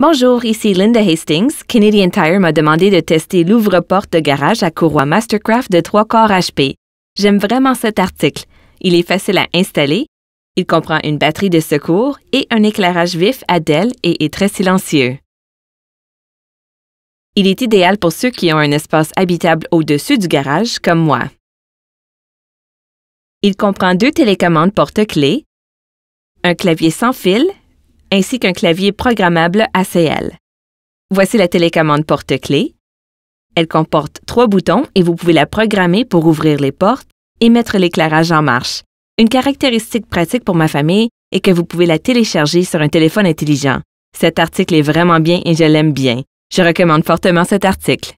Bonjour, ici Linda Hastings. Canadian Tire m'a demandé de tester l'ouvre-porte de garage à courroie Mastercraft de 3 corps HP. J'aime vraiment cet article. Il est facile à installer, il comprend une batterie de secours et un éclairage vif à DEL et est très silencieux. Il est idéal pour ceux qui ont un espace habitable au-dessus du garage, comme moi. Il comprend deux télécommandes porte-clés, un clavier sans fil ainsi qu'un clavier programmable ACL. Voici la télécommande porte clé Elle comporte trois boutons et vous pouvez la programmer pour ouvrir les portes et mettre l'éclairage en marche. Une caractéristique pratique pour ma famille est que vous pouvez la télécharger sur un téléphone intelligent. Cet article est vraiment bien et je l'aime bien. Je recommande fortement cet article.